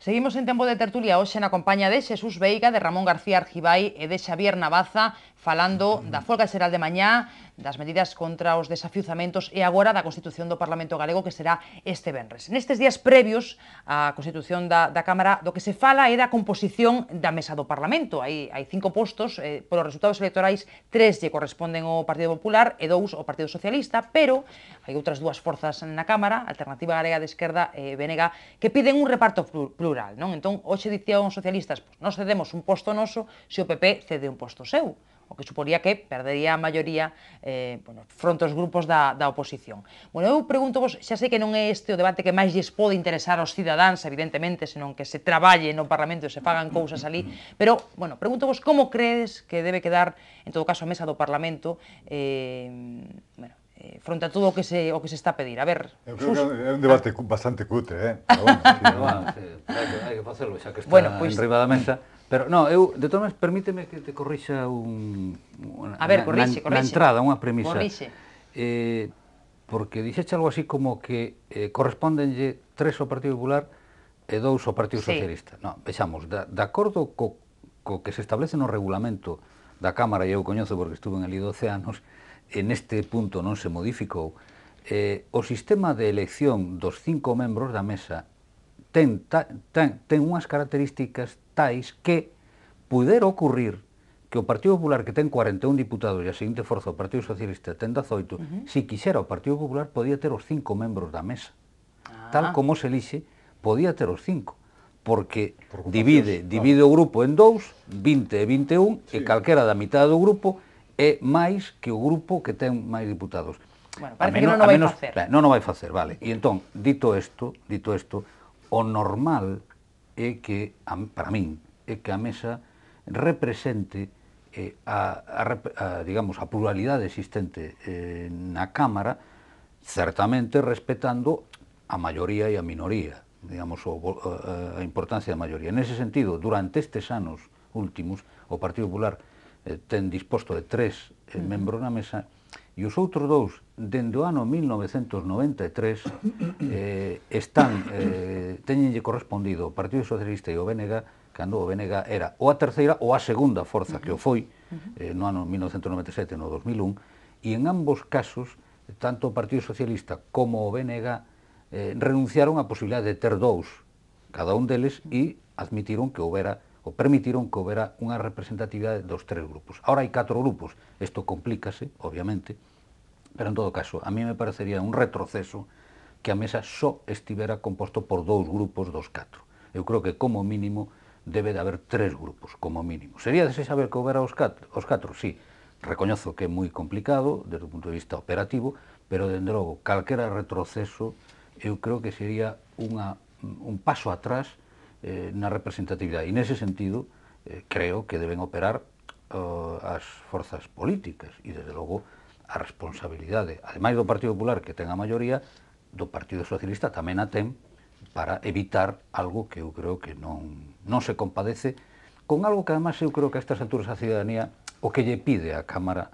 Seguimos en tempo de tertulia hoxe na compañía de Xesús Veiga, de Ramón García Argibai e de Xavier Navaza falando da folga xeral de mañá, das medidas contra os desafiuzamentos e agora da Constitución do Parlamento Galego que será este venres. Nestes días previos á Constitución da, da Cámara do que se fala é da composición da mesa do Parlamento. Hai, hai cinco postos, eh, polos resultados electorais tres lle corresponden ao Partido Popular e dous ao Partido Socialista, pero hai outras dúas forzas na Cámara, Alternativa Galega de Esquerda e Venega, que piden un reparto plural. Non? Entón, hoxe dicían os socialistas, pues, nós cedemos un posto noso se o PP cede un posto seu o que suporía que perdería a maioría eh, bueno, fronte aos grupos da, da oposición. Bueno, eu pregunto vos, xa sei que non é este o debate que máis lles pode interesar aos cidadáns, evidentemente, senón que se traballe no Parlamento e se fagan cousas ali, pero, bueno, pregunto vos como credes que debe quedar, en todo caso, a mesa do Parlamento, eh, bueno, eh, fronte a todo o que se o que se está a pedir. A ver, Eu creo que é un debate bastante cutre, eh. Pero bueno, sí, bueno, ah, sí, hai que, facelo, xa que está bueno, pues, pois enriba da mesa. Pero no, eu, de todas permíteme que te corrixa un... Una, a ver, corrixe, na, corrixe. Na entrada, unha premisa. Corrixe. Eh, porque dixeche algo así como que eh, correspondenlle tres ao Partido Popular e dous ao Partido sí. Socialista. Non, vexamos, de, de acordo co, co que se establece no regulamento da Cámara, e eu coñezo porque estuve en el 12 anos, en este punto non se modificou, eh, o sistema de elección dos cinco membros da mesa ten, ta, ten, ten unhas características tais que puder ocurrir que o Partido Popular que ten 41 diputados e a seguinte forza o Partido Socialista ten 18, uh -huh. si quixera o Partido Popular podía ter os cinco membros da mesa. Ah. Tal como se elixe, podía ter os cinco porque Por divide, Dios, divide o grupo en dous, 20 e 21, sí. e calquera da mitad do grupo é máis que o grupo que ten máis diputados. Bueno, parece menos, que non o vai menos, facer. Non o vai facer, vale. E entón, dito isto, dito isto, o normal é que, para min, é que a mesa represente eh, a, a, a, digamos, a pluralidade existente eh, na Cámara, certamente respetando a maioría e a minoría, digamos, o, a, importancia da maioría. Nese sentido, durante estes anos últimos, o Partido Popular eh, ten disposto de tres eh, membros na mesa, E os outros dous, dende o ano 1993, eh, están, eh, teñenlle correspondido o Partido Socialista e o BNG, cando o BNG era ou a terceira ou a segunda forza que o foi, eh, no ano 1997 no 2001, e en ambos casos, tanto o Partido Socialista como o BNG eh, renunciaron a posibilidade de ter dous, cada un deles, e admitiron que houbera o permitiron que houbera unha representatividade dos tres grupos. Ahora hai catro grupos, isto complícase, obviamente, pero en todo caso, a mí me parecería un retroceso que a mesa só estivera composto por dous grupos dos catro. Eu creo que como mínimo debe de haber tres grupos, como mínimo. Sería saber que houbera os catro, os catro, sí, recoñozo que é moi complicado desde o punto de vista operativo, pero, dende logo, calquera retroceso eu creo que sería unha, un paso atrás eh, na representatividade. E nese sentido, eh, creo que deben operar eh, as forzas políticas e, desde logo, a responsabilidade, ademais do Partido Popular que ten a maioría, do Partido Socialista tamén a ten para evitar algo que eu creo que non, non se compadece con algo que además eu creo que a estas alturas a ciudadanía o que lle pide a Cámara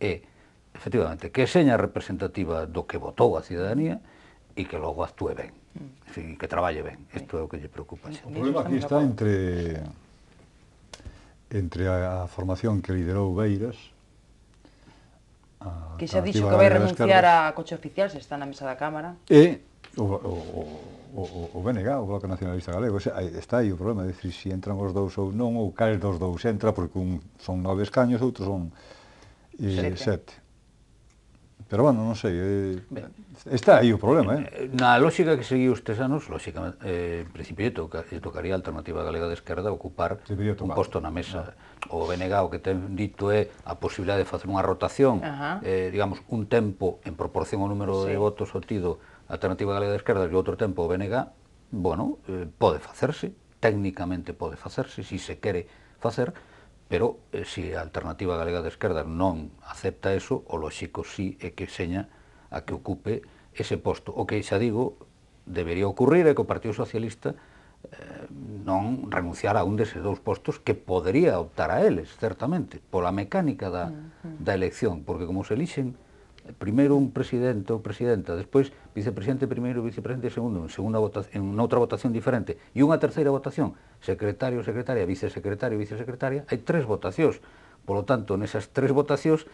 é efectivamente que seña representativa do que votou a ciudadanía e que logo actúe ben. En fin, que traballe ben, isto é o que lle preocupa. O problema aquí está entre entre a, formación que liderou Beiras a, que xa dixo que vai renunciar a coche oficial se está na mesa da Cámara e o, o, o, o BNG, o Bloco Nacionalista Galego, está aí o problema, de decir, se si entran os dous ou non, ou cal dos dous entra, porque un son nove escaños, outros son eh, sete. sete. Pero bueno, non sei, eh, está aí o problema, eh. eh? Na lógica que seguiu estes anos, lógica, eh, en principio toca, tocaría a alternativa galega de esquerda ocupar un posto na mesa. No. O BNG o que ten dito é a posibilidade de facer unha rotación, uh -huh. eh, digamos, un tempo en proporción ao número sí. de votos obtido a alternativa galega de esquerda e outro tempo o BNG, bueno, eh, pode facerse, técnicamente pode facerse, se si se quere facer, Pero se eh, si a Alternativa Galega de Esquerda non acepta eso, o lóxico sí é que seña a que ocupe ese posto. O que xa digo, debería ocurrir é que o Partido Socialista eh, non renunciara a un deses dous postos que podría optar a eles, certamente, pola mecánica da, da elección, porque como se elixen primeiro un presidente ou presidenta, despois vicepresidente primeiro, vicepresidente segundo, en, segunda votación, en outra votación diferente, e unha terceira votación, secretario, secretaria, vicesecretario, vicesecretaria, hai tres votacións. Polo tanto, nesas tres votacións,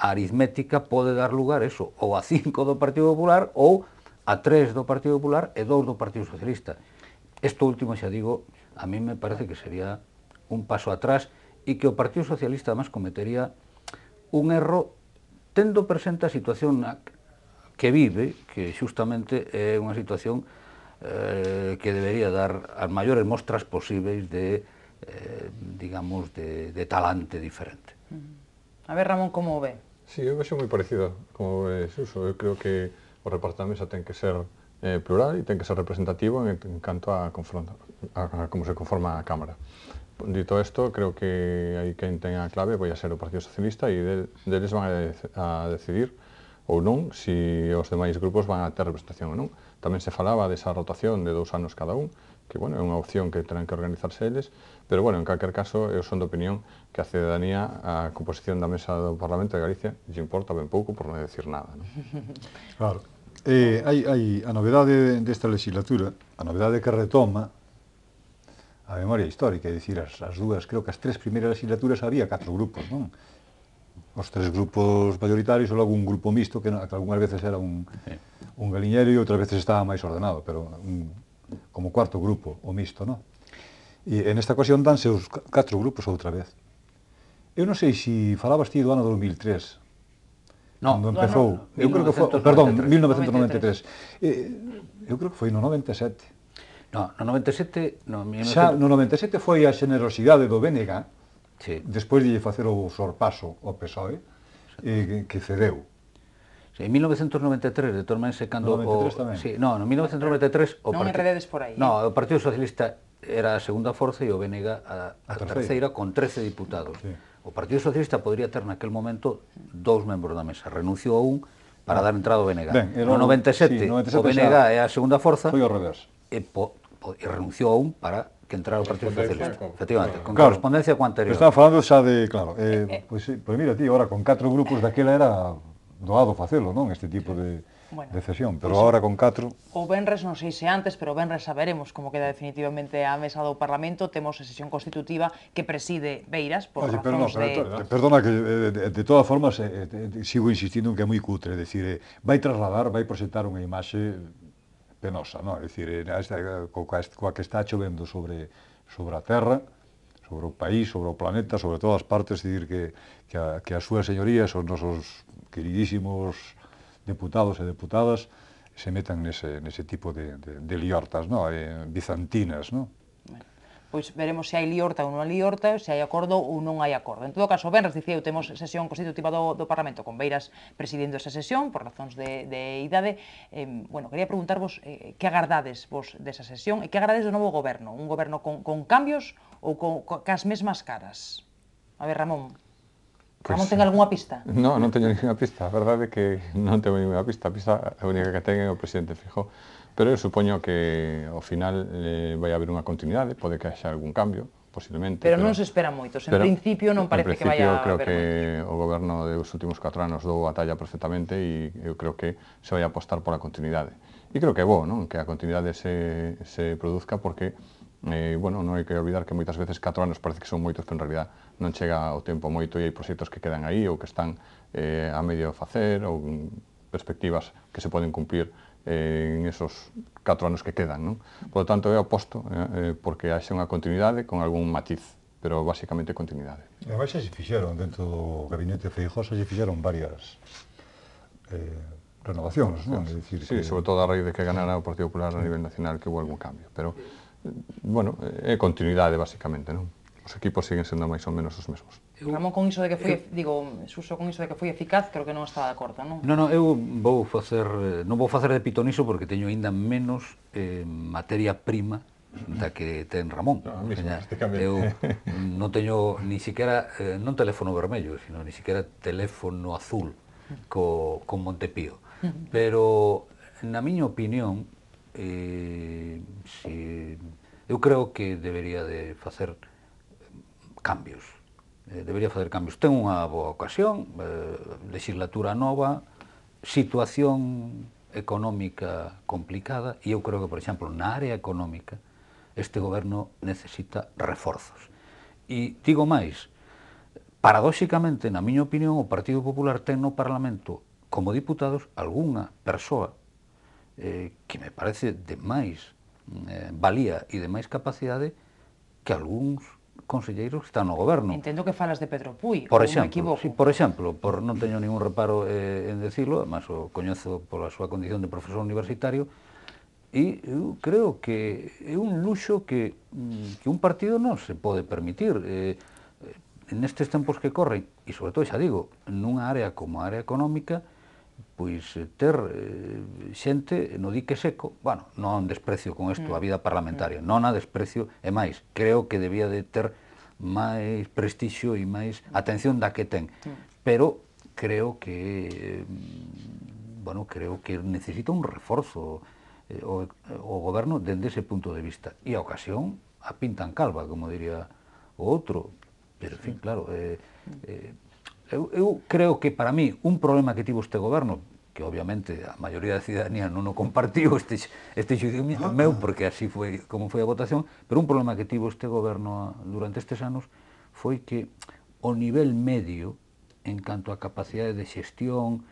a aritmética pode dar lugar eso, ou a cinco do Partido Popular, ou a tres do Partido Popular e dous do Partido Socialista. Isto último, xa digo, a mí me parece que sería un paso atrás e que o Partido Socialista, además, cometería un erro tendo presente a situación na que vive, que xustamente é unha situación eh, que debería dar as maiores mostras posíveis de, eh, digamos, de, de talante diferente. A ver, Ramón, como o ve? Sí, eu vexo moi parecido como ve Suso. Eu creo que o reparto da mesa ten que ser eh, plural e ten que ser representativo en, en canto a, a, a como se conforma a Cámara dito isto, creo que aí quen ten a clave vai a ser o Partido Socialista e deles van a, de, a decidir ou non se si os demais grupos van a ter representación ou non. Tamén se falaba desa rotación de dous anos cada un, que bueno, é unha opción que terán que organizarse eles, pero bueno, en calquer caso, eu son de opinión que a cidadanía, a composición da mesa do Parlamento de Galicia, lle importa ben pouco por non decir nada. Non? Claro. Eh, hai, hai a novedade desta legislatura, a novedade que retoma a memoria histórica, é dicir, as, as dúas, creo que as tres primeiras asignaturas había catro grupos, non? Os tres grupos mayoritarios ou logo un grupo mixto que, que algunhas veces era un, un galiñeiro e outras veces estaba máis ordenado, pero un, como cuarto grupo, o mixto, non? E en esta ocasión danse os catro grupos outra vez. Eu non sei se falabas ti do ano 2003, No, cando empezou. No, no, eu creo que foi, perdón, 1993. 1993. Eh, eu creo que foi no 97. No, no 97... No, Xa no 97 foi a xenerosidade do BNG, sí. despois de facer o sorpaso ao PSOE, e, que cedeu. Sí, en 1993, de tormense, cando... No 93 o, tamén. Sí, no, no 1993... O non part... enrededes por aí. No, eh. o Partido Socialista era a segunda forza e o BNG a, a, a terceira, con 13 diputados. Sí. O Partido Socialista podría ter naquel momento dous membros da mesa. Renunciou a un para ah. dar entrada ao BNG. Ben, no 97, sí, 97 o BNG é a segunda forza. Foi ao revés. E po, e renunciou a un para que entrara o Partido Socialista. Con, Efectivamente, con claro, correspondencia coa anterior. Estaba falando xa de, claro, eh, eh, eh. pois pues, pois pues mira, ti, ora con catro grupos daquela era doado facelo, non? Este tipo de bueno, de cesión, pero pues, agora con 4... O Benres, non sei se antes, pero o Benres saberemos como queda definitivamente a mesa do Parlamento, temos a sesión constitutiva que preside Beiras por Oye, razóns pero de... Perdona, que eh, de, de todas formas eh, sigo insistindo en que é moi cutre, decir, eh, vai trasladar, vai proxectar unha imaxe penosa, non? É dicir, esta, coa, coa que está chovendo sobre, sobre a Terra, sobre o país, sobre o planeta, sobre todas as partes, dicir que, que, a, que a súa señoría, os nosos queridísimos deputados e deputadas, se metan nese, nese tipo de, de, de liortas, non? Eh, bizantinas, non? Bueno pois veremos se hai liorta ou non hai liorta, se hai acordo ou non hai acordo. En todo caso, Benres dicía, temos sesión constitutiva do, do Parlamento con Beiras presidindo esa sesión por razóns de, de idade. Eh, bueno, quería preguntarvos eh, que agardades vos desa sesión e que agardades do novo goberno? Un goberno con, con cambios ou con, con cas mesmas caras? A ver, Ramón. Pues, Ramón ten algunha pista? Non, non teño ninguna pista. A verdade é que non teño ninguna pista. A pista a única que ten é o presidente Fijo Pero eu supoño que ao final eh, vai haber unha continuidade, pode que haxa algún cambio, posiblemente. Pero, pero non se espera moito, en pero, principio non parece principio, que vaya creo que o goberno dos últimos 4 anos dou a talla perfectamente e eu creo que se vai apostar pola continuidade. E creo que é bo, non? Que a continuidade se, se produzca porque eh, bueno, non hai que olvidar que moitas veces 4 anos parece que son moitos, pero en realidad non chega o tempo moito e hai proxectos que quedan aí ou que están eh, a medio facer ou perspectivas que se poden cumplir Eh, en esos catro anos que quedan. Non? Por lo tanto, eu oposto, eh, eh porque haxe unha continuidade con algún matiz pero basicamente continuidade. E vai se fixeron dentro do gabinete Feijó, se fixeron varias eh, renovacións, non? Sí, decir, sí, que... sobre todo a raíz de que ganara o Partido Popular a nivel nacional que houve algún cambio, pero, eh, bueno, é continuidade basicamente, non? os equipos siguen sendo máis ou menos os mesmos. Eu, Ramón, con iso de que foi, eu, digo, Suso, con iso de que foi eficaz, creo que non está de acordo, non? Non, non, eu vou facer, non vou facer de pitoniso porque teño aínda menos eh, materia prima da que ten Ramón. No, mismo, eu non teño ni siquiera, eh, non teléfono vermello, sino ni siquiera teléfono azul co, con Montepío. Pero, na miña opinión, eh, si, eu creo que debería de facer cambios. Eh, debería facer cambios. Ten unha boa ocasión, eh, legislatura nova, situación económica complicada, e eu creo que, por exemplo, na área económica, este goberno necesita reforzos. E digo máis, paradóxicamente, na miña opinión, o Partido Popular ten no Parlamento, como diputados, algunha persoa eh, que me parece de máis eh, valía e de máis capacidade que algúns conselleiros que están no goberno. Entendo que falas de Pedro Puy, por exemplo, equivoco. Sí, por exemplo, por non teño ningún reparo eh, en decirlo, además o coñezo pola súa condición de profesor universitario, e eu creo que é un luxo que, mm, que un partido non se pode permitir. Eh, nestes tempos que corren, e sobre todo xa digo, nunha área como a área económica, pois eh, ter eh, xente no dique seco, bueno, non desprecio con isto a mm. vida parlamentaria, mm. non a desprecio, e máis, creo que debía de ter máis prestixio e máis atención da que ten. Mm. Pero creo que bueno, creo que necesita un reforzo eh, o, o goberno dende ese punto de vista. E a ocasión a pintan calva, como diría o outro. Pero, en fin, claro, eh, eh, Eu, eu creo que para mí un problema que tivo este goberno, que obviamente a maioría da cidadanía non o compartiu este, este xudio ah, meu, porque así foi como foi a votación, pero un problema que tivo este goberno durante estes anos foi que o nivel medio en canto a capacidade de xestión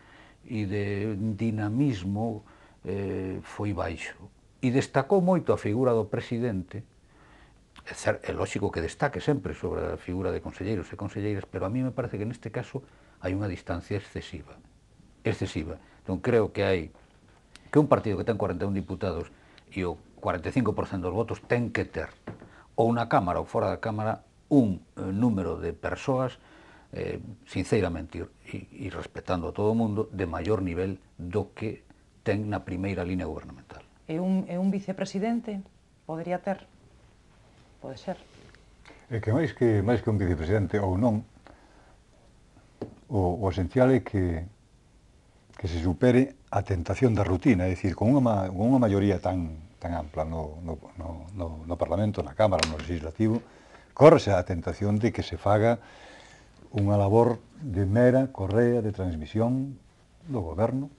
e de dinamismo eh, foi baixo. E destacou moito a figura do presidente, é lógico que destaque sempre sobre a figura de conselleiros e conselleiras, pero a mí me parece que neste caso hai unha distancia excesiva. Excesiva. Non creo que hai que un partido que ten 41 diputados e o 45% dos votos ten que ter ou na Cámara ou fora da Cámara un eh, número de persoas eh, sinceramente e, e respetando a todo o mundo de maior nivel do que ten na primeira línea gubernamental. É un, é un vicepresidente? podría ter? Pode ser. É que máis que, máis que un vicepresidente ou non, o, o esencial é que, que se supere a tentación da rutina, é dicir, con unha, con unha maioría tan, tan ampla no, no, no, no, no Parlamento, na Cámara, no Legislativo, corre a tentación de que se faga unha labor de mera correa de transmisión do goberno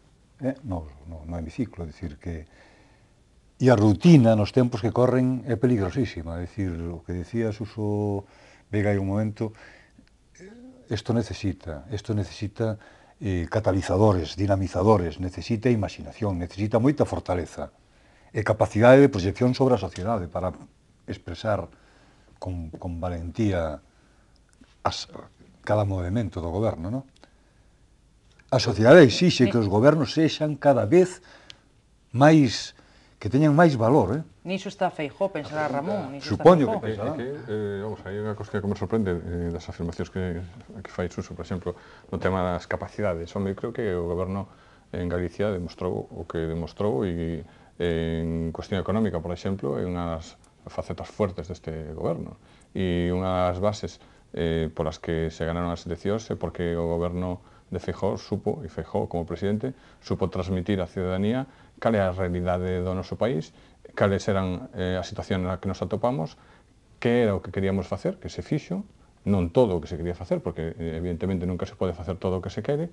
eh, no, no, no hemiciclo, é dicir, que, E a rutina nos tempos que corren é peligrosísima, é dicir, o que decía Suso Vega hai un momento, isto necesita, isto necesita eh, catalizadores, dinamizadores, necesita imaginación, necesita moita fortaleza e capacidade de proyección sobre a sociedade para expresar con, con valentía as, cada movimento do goberno, non? A sociedade exixe que os gobernos sexan cada vez máis que teñan máis valor, eh? Niso está Feijó, pensará Ramón, niso Supoño que pensará. Eh, eh, vamos, eh, eh, aí unha cuestión que me sorprende eh, das afirmacións que, que fai Suso, por exemplo, no tema das capacidades. Onde creo que o goberno en Galicia demostrou o que demostrou e en cuestión económica, por exemplo, é unha das facetas fuertes deste goberno. E unha das bases eh, polas que se ganaron as eleccións é porque o goberno de Feijó supo, e Feijó como presidente, supo transmitir á ciudadanía cal é a realidade do noso país, cales eran eh, a situación na que nos atopamos, que era o que queríamos facer, que se fixo, non todo o que se quería facer, porque eh, evidentemente nunca se pode facer todo o que se quere,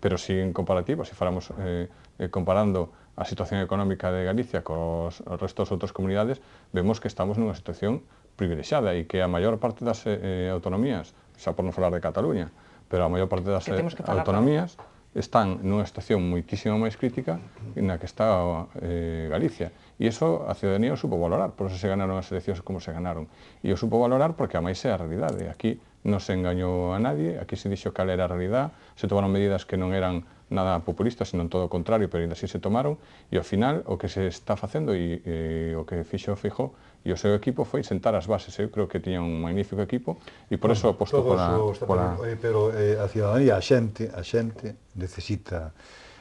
pero si en comparativo, se si faramos eh, eh, comparando a situación económica de Galicia cos restos outras comunidades, vemos que estamos nunha situación privilexiada e que a maior parte das eh, autonomías, xa por non falar de Cataluña, pero a maior parte das que eh, autonomías, están nunha estación muitísimo máis crítica na que está eh, Galicia. E iso a ciudadanía o supo valorar, por eso se ganaron as eleccións como se ganaron. E o supo valorar porque a máis é a realidade. Aquí non se engañou a nadie, aquí se dixo cal era a realidade, se tomaron medidas que non eran nada populista, senón todo o contrario, pero ainda así se tomaron, e ao final o que se está facendo e, e eh, o que fixo Fijo e o seu equipo foi sentar as bases. Eu creo que tiña un magnífico equipo e por bueno, eso aposto pola, eso Eh, pero eh, a ciudadanía, a xente, a xente necesita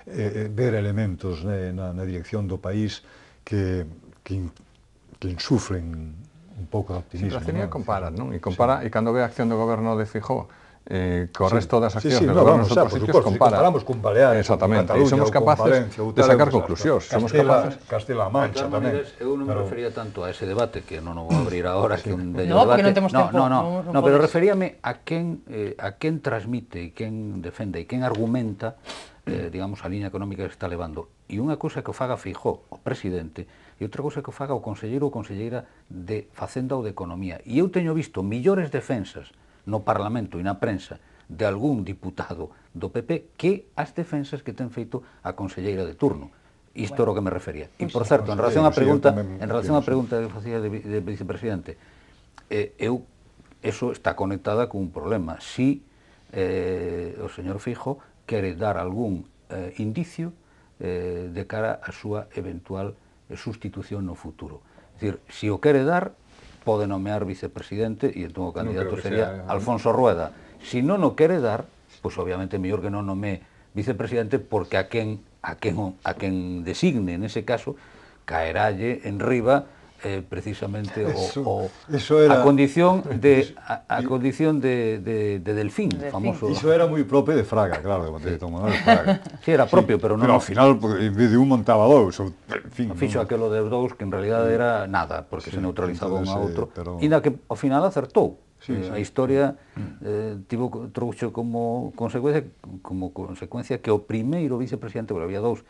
eh, eh ver elementos né, eh, na, na dirección do país que, que, que un pouco de optimismo. Sempre a ciudadanía compara, non? E compara, sí. e cando ve a acción do goberno de Fijó, eh, co resto das accións sí, sí, no, vamos, xa, por compara. comparamos con Baleares, Exactamente, con somos capaces Valencia, de sacar conclusións. Somos capaces. Castela Mancha tamén. Eu non me pero... refería tanto a ese debate, que non o vou abrir agora, que un no, debate... Non, temos no, tempo. No, no, no, no, pero referíame a quen, eh, a quen transmite, e quen defende, e quen argumenta eh, digamos, a liña económica que está levando. E unha cousa que o faga Feijó, o presidente, e outra cousa que o faga o conselleiro ou conselleira de Facenda ou de Economía. E eu teño visto millores defensas no Parlamento e na prensa de algún diputado do PP que as defensas que ten feito a conselleira de turno. Isto bueno, era o que me refería. E, por certo, en relación á pregunta, en relación á pregunta que facía de, de vicepresidente, eh, eu, eso está conectada con un problema. Si eh, o señor Fijo quere dar algún eh, indicio eh, de cara a súa eventual eh, sustitución no futuro. Es decir, se o quere dar, pode nomear vicepresidente e entón o candidato no sería sea, eh, Alfonso Rueda. Si non o quere dar, pois pues, obviamente mellor que non nome vicepresidente porque a quen a quen a quen designe en ese caso caeralle en riba eh, precisamente o, eso, o eso era, a condición de a, a condición de, de, de delfín, delfín, famoso. Eso era muy propio de Fraga, claro, de ¿no? sí. Fraga. Sí, era propio, sí, pero no... Pero ao final, en vez de un montaba dos en fin... Fixo no, aquello de dous que en realidad era nada, porque sí, se neutralizaba un a otro eh, pero... y na que ao final acertou. Sí, sí. Eh, a historia mm. eh, tivo trouxo como consecuencia como consecuencia que o primeiro vicepresidente, porque había dous,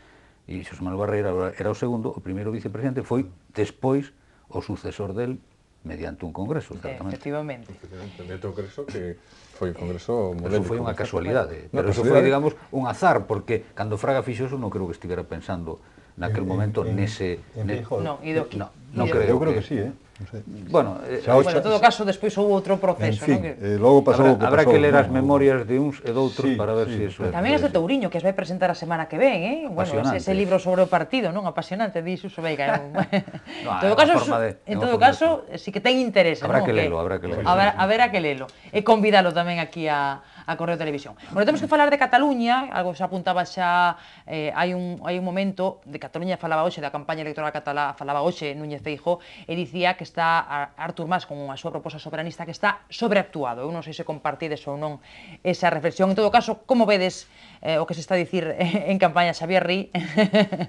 e Xosé Manuel Barreira era o segundo, o primeiro vicepresidente foi despois o sucesor del mediante un congreso, certamente. Efectivamente. Efectivamente, mediante un congreso que eh, foi un eh, congreso modélico. Eso foi unha casualidade, no, pero eso foi, eh, digamos, un azar, porque cando Fraga fixo eso non creo que estivera pensando naquel en, momento en, nese... En, ne, no, Idoqui. No, no creo, creo que, que sí, eh? sei. Bueno, eh, Xa, bueno, en todo caso, despois houve outro proceso, en fin, non? Que... Eh, logo pasou habrá, o que habrá pasou, que ler as memorias de uns e doutros sí, para ver sí, se si eso... Tamén as de Touriño, que as vai presentar a semana que ven, eh? Bueno, ese, ese libro sobre o partido, non? Apasionante, di Suso Veiga. en todo caso, de, en todo caso, si que ten interés, habrá non? Que lelo, habrá que lelo, habrá que lelo. Habrá, que lelo. E convidalo tamén aquí a, a Correo Televisión. Bueno, temos que falar de Cataluña, algo se apuntaba xa, eh, hai, un, hai un momento, de Cataluña falaba hoxe, da campaña electoral catalá falaba hoxe Núñez Feijo, e dicía que está Artur Mas con a súa proposta soberanista que está sobreactuado. Eu non sei se compartides ou non esa reflexión. En todo caso, como vedes eh, o que se está a dicir en campaña Xavier Rí?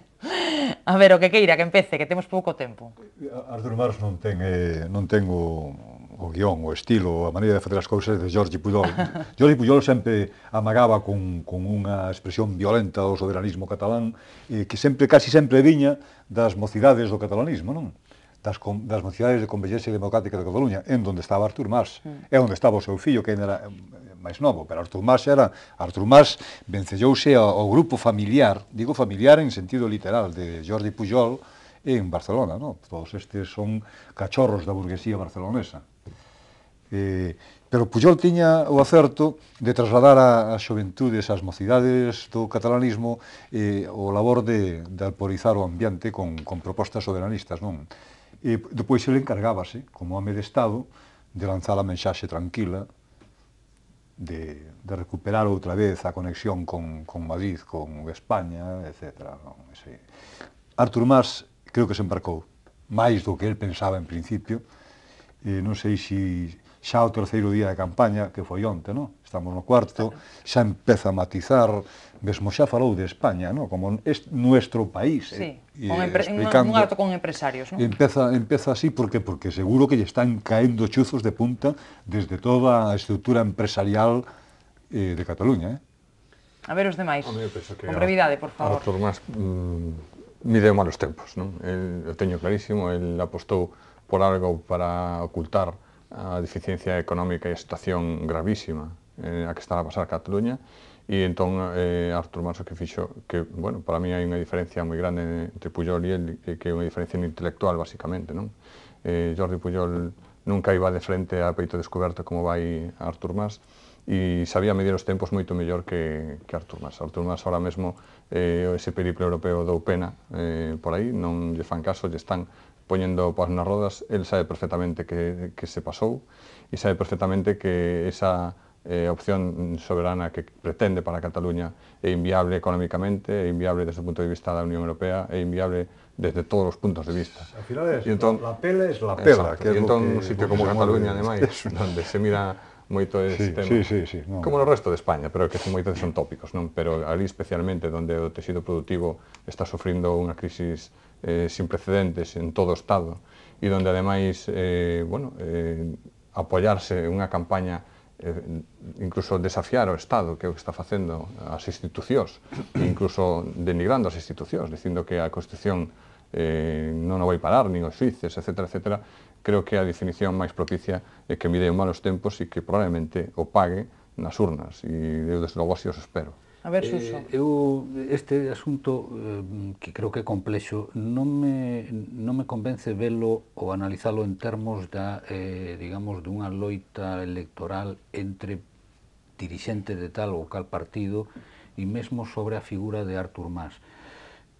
a ver, o que queira, que empece, que temos pouco tempo. Artur Mas non ten, eh, non ten o, o guión, o estilo, a maneira de facer as cousas de Jordi Pujol. Jorge Pujol sempre amagaba con, con unha expresión violenta do soberanismo catalán eh, que sempre, casi sempre viña das mocidades do catalanismo, non? Das, com, das mocidades de Convergencia Democrática de Cataluña, en donde estaba Artur Mas, mm. é onde estaba o seu fillo, que era eh, máis novo, pero Artur Mas era Artur Mas vencellouse ao, ao grupo familiar, digo familiar en sentido literal de Jordi Pujol, en Barcelona, no? Todos estes son cachorros da burguesía barcelonesa. Eh, pero Puyol tiña o acerto de trasladar ás xoventudes, ás mocidades do catalanismo eh, o labor de, de alporizar o ambiente con, con propostas soberanistas, non? E depois ele encargábase, como home de Estado, de lanzar a mensaxe tranquila, de, de recuperar outra vez a conexión con, con Madrid, con España, etc. Non? Ese... Artur Mas creo que se embarcou máis do que el pensaba en principio, eh, non sei se si xa o terceiro día de campaña, que foi onte, no? estamos no cuarto, xa empeza a matizar, mesmo xa falou de España, no? como é nuestro país. Eh, sí, eh, con explicando, un, un con empresarios. ¿no? Empeza, empeza así porque porque seguro que lle están caendo chuzos de punta desde toda a estrutura empresarial eh, de Cataluña. Eh? A ver os demais, con brevidade, por favor. Artur Mas mm, mide malos tempos, non? El, eu teño clarísimo, el apostou por algo para ocultar a deficiencia económica e a situación gravísima eh, a que está a pasar Cataluña e entón eh, Artur o que fixo que, bueno, para mí hai unha diferencia moi grande entre Puyol e el, que é unha diferencia intelectual, basicamente, non? Eh, Jordi Puyol nunca iba de frente a peito descoberto como vai Artur Mas e sabía medir os tempos moito mellor que, que Artur Mas. Artur Mas ahora mesmo eh, ese periplo europeo dou pena eh, por aí, non lle fan caso, lle están poñendo pas nas rodas, el sabe perfectamente que, que se pasou e sabe perfectamente que esa eh, opción soberana que pretende para Cataluña é inviable económicamente, é inviable desde o punto de vista da Unión Europea, é inviable desde todos os puntos de vista. Al final es, entón, la pele es la pela. Exacto, que es entón, un sitio como Cataluña, ademais, onde se mira moito ese sí, tema. Sí, sí, sí, non. Como no resto de España, pero que son moitas son tópicos, non? Pero ali especialmente onde o tecido productivo está sofrindo unha crisis eh, sin precedentes en todo o Estado e onde ademais, eh, bueno, eh, apoiarse unha campaña eh, incluso desafiar o Estado que é o que está facendo as institucións, incluso denigrando as institucións, dicindo que a Constitución eh, non o vai parar, nin os suices, etc. etc creo que a definición máis propicia é que mide malos tempos e que probablemente o pague nas urnas e eu desde logo así os espero. A ver, eh, Suso. Eh, eu este asunto eh, que creo que é complexo non me non me convence velo ou analizalo en termos da eh, digamos dunha loita electoral entre dirixente de tal ou cal partido e mesmo sobre a figura de Artur Mas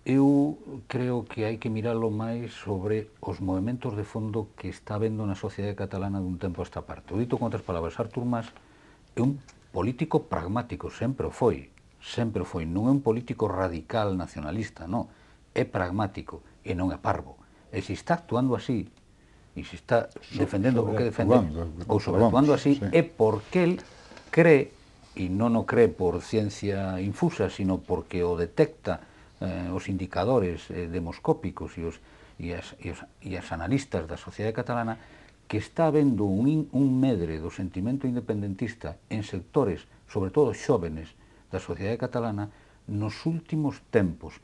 eu creo que hai que miralo máis sobre os movimentos de fondo que está vendo na sociedade catalana dun tempo a esta parte. O dito con outras palabras, Artur Mas é un político pragmático, sempre o foi, sempre o foi, non é un político radical nacionalista, non, é pragmático e non é parvo. E se está actuando así, e se está defendendo o que defende, ou sobreactuando así, sí. é porque el cree, e non o cree por ciencia infusa, sino porque o detecta, eh, os indicadores eh, demoscópicos e os, e, as, e, os, e as analistas da sociedade catalana que está vendo un, in, un medre do sentimento independentista en sectores, sobre todo xóvenes, da sociedade catalana nos últimos tempos,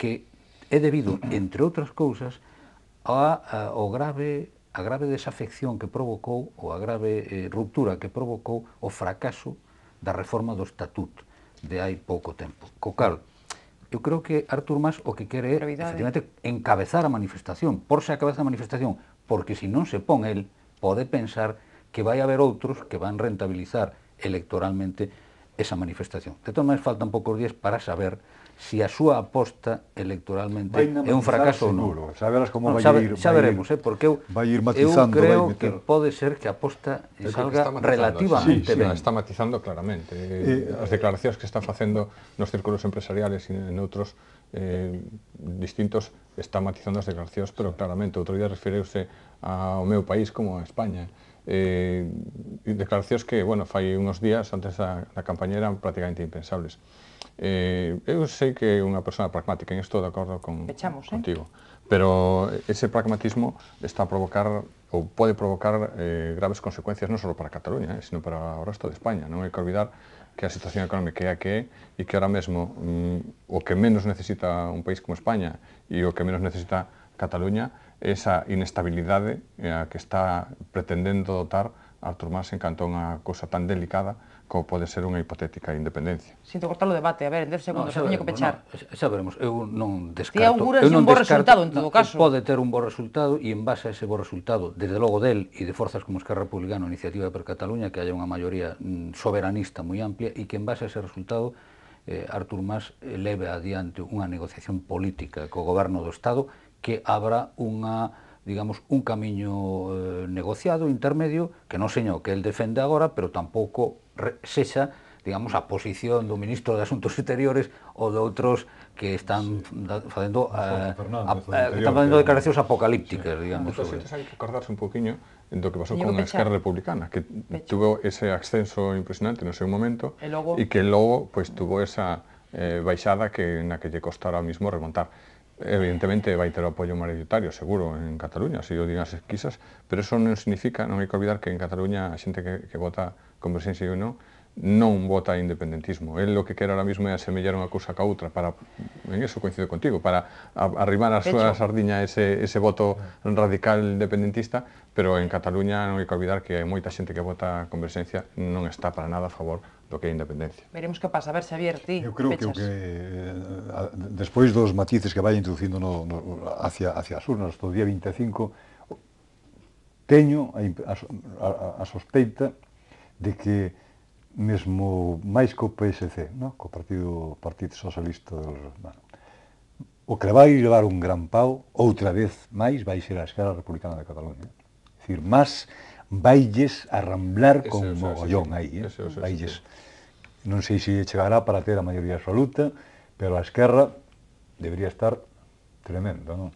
que é debido, entre outras cousas, a, a, o grave, a grave desafección que provocou ou a grave eh, ruptura que provocou o fracaso da reforma do Estatut de hai pouco tempo. Co cal, Yo creo que Artur más o que quiere efectivamente encabezar la manifestación, por si cabeza esa manifestación, porque si no se pone él, puede pensar que va a haber otros que van a rentabilizar electoralmente esa manifestación. De todas maneras, faltan pocos días para saber si a súa aposta electoralmente é un fracaso ou non. Saberás como vai ir. Xa veremos, eh, porque eu, vai ir eu creo vai que pode ser que a aposta salga relativamente sí, sí, ben. Está matizando claramente. Eh, eh, As declaracións que está facendo nos círculos empresariales e en outros eh, distintos está matizando as declaracións, pero claramente, outro día refereuse ao meu país como a España. Eh, declaracións que, bueno, fai uns días antes da, da campaña eran prácticamente impensables. Eh, eu sei que é unha persona pragmática, en estou de acordo con, Echamos, eh. contigo. Eh? Pero ese pragmatismo está a provocar ou pode provocar eh, graves consecuencias non só para Cataluña, eh, sino para o resto de España. Non hai que olvidar que a situación económica é a que é e que ahora mesmo mm, o que menos necesita un país como España e o que menos necesita Cataluña é esa inestabilidade eh, a que está pretendendo dotar Artur Mas en cantón a cousa tan delicada co pode ser unha hipotética independencia. Sinto cortar o debate, a ver, en 10 segundos, no, xa, teño que pechar. No, xa veremos, eu non descarto. Ti auguras eu non un bo resultado en todo caso. Pode ter un bo resultado e en base a ese bo resultado, desde logo del e de forzas como Esquerra Republicana, Iniciativa per Cataluña, que haya unha maioría mm, soberanista moi amplia e que en base a ese resultado eh, Artur Mas eh, leve adiante unha negociación política co goberno do Estado que abra unha digamos, un camiño eh, negociado, intermedio, que non seño que el defende agora, pero tampouco sexa digamos, a posición do ministro de Asuntos Exteriores ou de outros que están facendo eh, a, eh, están facendo declaracións apocalípticas, sí. digamos. Entonces, sobre. hai que acordarse un poquinho do que pasou con a Esquerra Republicana, que Pecha. tuvo ese ascenso impresionante no seu momento e, logo, e que logo pues, tuvo esa eh, baixada que na que lle costará mismo remontar. Evidentemente vai ter o apoio mayoritario, seguro, en Cataluña, se si o as esquisas, pero eso non significa, non hai que olvidar que en Cataluña a xente que, que vota Converxencia e Unión, non vota independentismo. El o que quer ahora mismo é asemellar unha cousa ca outra para, en eso coincido contigo, para arrimar a súa sardiña ese, ese voto radical independentista, pero en Cataluña non hai que olvidar que moita xente que vota Converxencia non está para nada a favor do que é independencia. Veremos que pasa. A ver, Xavier, ti Eu creo fechas. que, que eh, despois dos matices que vai introducindo no, no, hacia, hacia as urnas do día 25, teño a, a, a, a sospeita de que mesmo máis co PSC, no? co Partido Partido Socialista dos, bueno, o que vai levar un gran pau, outra vez máis, vai ser a Esquerra republicana de Cataluña. É dicir, máis vailles arramblar con o mogollón aí. Eh? vailles. Non sei se chegará para ter a maioría absoluta, pero a esquerra debería estar tremendo, non?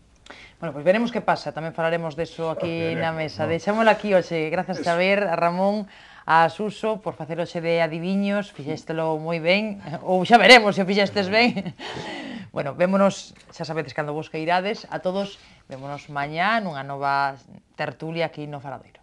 Bueno, pois pues veremos que pasa, tamén falaremos de aquí na mesa. No. Deixámoslo aquí hoxe. Gracias, Xavier, a Ramón, a Suso por facer faceroxe de adiviños, fixéstelo moi ben, ou xa veremos se o fixestes ben. bueno, vémonos, xa sabedes cando vos queirades, a todos, vémonos mañá nunha nova tertulia aquí no Faradoiro.